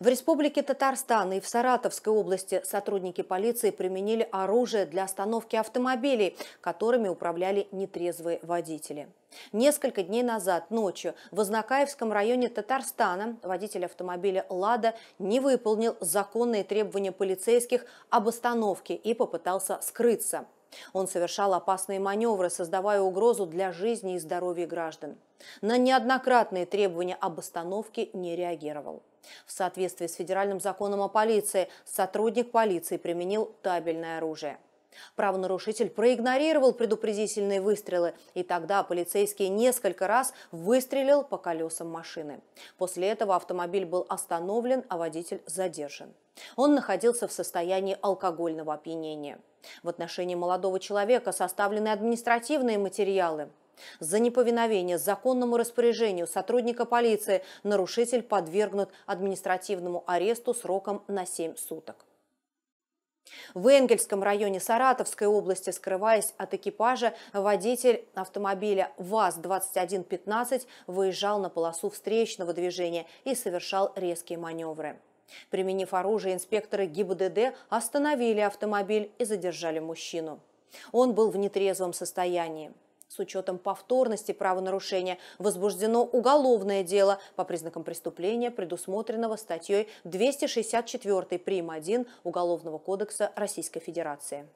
В Республике Татарстан и в Саратовской области сотрудники полиции применили оружие для остановки автомобилей, которыми управляли нетрезвые водители. Несколько дней назад ночью в Ознакаевском районе Татарстана водитель автомобиля «Лада» не выполнил законные требования полицейских об остановке и попытался скрыться. Он совершал опасные маневры, создавая угрозу для жизни и здоровья граждан. На неоднократные требования об остановке не реагировал. В соответствии с федеральным законом о полиции, сотрудник полиции применил табельное оружие. Правонарушитель проигнорировал предупредительные выстрелы, и тогда полицейский несколько раз выстрелил по колесам машины. После этого автомобиль был остановлен, а водитель задержан. Он находился в состоянии алкогольного опьянения. В отношении молодого человека составлены административные материалы – за неповиновение законному распоряжению сотрудника полиции нарушитель подвергнут административному аресту сроком на 7 суток. В Энгельском районе Саратовской области, скрываясь от экипажа, водитель автомобиля ВАЗ-2115 выезжал на полосу встречного движения и совершал резкие маневры. Применив оружие, инспекторы ГИБДД остановили автомобиль и задержали мужчину. Он был в нетрезвом состоянии с учетом повторности правонарушения возбуждено уголовное дело по признакам преступления, предусмотренного статьей 264 прим. 1 Уголовного кодекса Российской Федерации.